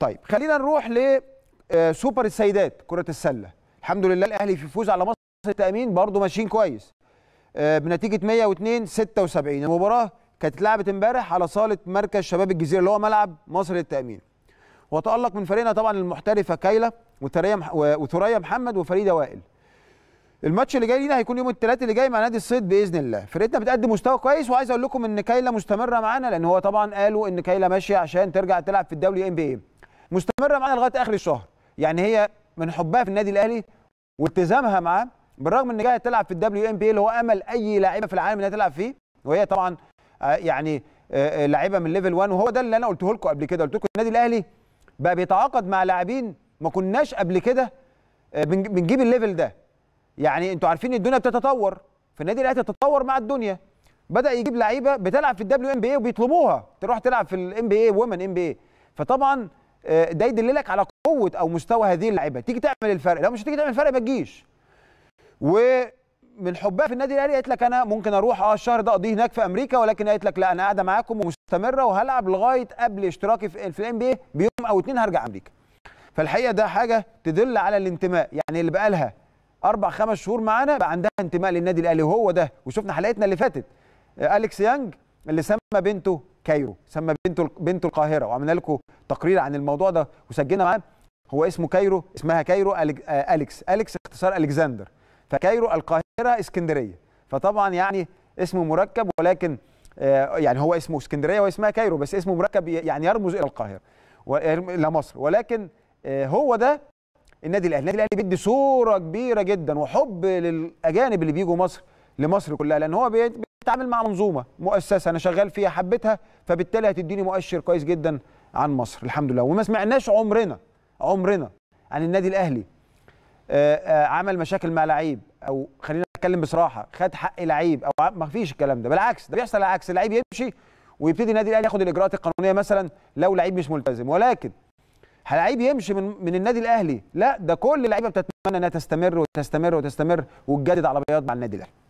طيب خلينا نروح ل آه، سوبر السيدات كرة السلة الحمد لله الأهلي في فوز على مصر التأمين برضه ماشيين كويس آه، بنتيجة 102 76 المباراة كانت اتلعبت امبارح على صالة مركز شباب الجزيرة اللي هو ملعب مصر للتأمين وتألق من فريقنا طبعا المحترفة كايلة وثريا محمد وفريدة وائل الماتش اللي جاي لينا هيكون يوم الثلاث اللي جاي مع نادي الصيد باذن الله فرقتنا بتقدم مستوى كويس وعايز اقول لكم ان كايلا مستمره معانا لان هو طبعا قالوا ان كايلا ماشيه عشان ترجع تلعب في الدوري ام بي اي مستمره معانا لغايه اخر الشهر يعني هي من حبها في النادي الاهلي والتزامها معاه بالرغم ان جايه تلعب في الدبليو ام بي اللي هو امل اي لاعيبه في العالم انها تلعب فيه وهي طبعا آه، يعني آه، آه، لاعيبه من ليفل 1 وهو ده اللي انا قلته لكم قبل كده قلت لكم النادي الاهلي بقى بيتعاقد مع لاعبين ما كناش قبل كده بنجيب الليفل ده يعني انتوا عارفين الدنيا بتتطور في النادي الاهلي تتطور مع الدنيا بدا يجيب لعيبه بتلعب في الدبليو ام بي اي وبيطلبوها تروح تلعب في الام بي اي وومن ام بي اي فطبعا آه، ده يدللك على قوه او مستوى هذه اللعيبه تيجي تعمل الفرق لو مش هتيجي تعمل الفرق ما تجيش ومن حبها في النادي الاهلي قالت لك انا ممكن اروح اه الشهر ده اقضيه هناك في امريكا ولكن قالت لك لا انا قاعده معاكم ومستمره وهلعب لغايه قبل اشتراكي في الان بي بيوم او اتنين هرجع امريكا فالحقيقه ده حاجه تدل على الانتماء يعني اللي بقى لها اربع خمس شهور معانا بقى عندها انتماء للنادي الاهلي وهو ده وشفنا حلقتنا اللي فاتت آه، اليكس يانج اللي سمى بنته كايرو سمى بنته بنت القاهره وعملنا لكم تقرير عن الموضوع ده وسجلنا معاه هو اسمه كايرو اسمها كايرو آه، اليكس اليكس اختصار الكسندر فكايرو القاهره اسكندريه فطبعا يعني اسمه مركب ولكن آه، يعني هو اسمه اسكندريه واسمها كايرو بس اسمه مركب يعني يرمز الى القاهره الى مصر ولكن آه، هو ده النادي الاهلي النادي الاهلي بيدي صوره كبيره جدا وحب للاجانب اللي بيجوا مصر لمصر كلها لان هو هتتعامل مع منظومه مؤسسه انا شغال فيها حبيتها فبالتالي هتديني مؤشر كويس جدا عن مصر الحمد لله وما سمعناش عمرنا عمرنا عن النادي الاهلي آه، آه، عمل مشاكل مع لعيب او خلينا نتكلم بصراحه خد حق لعيب او ما فيش الكلام ده بالعكس ده بيحصل العكس اللعيب يمشي ويبتدي النادي الاهلي ياخد الاجراءات القانونيه مثلا لو لعيب مش ملتزم ولكن لعيب يمشي من من النادي الاهلي لا ده كل اللعيبه بتتمنى انها تستمر وتستمر وتستمر وتجدد على بياض مع النادي الاهلي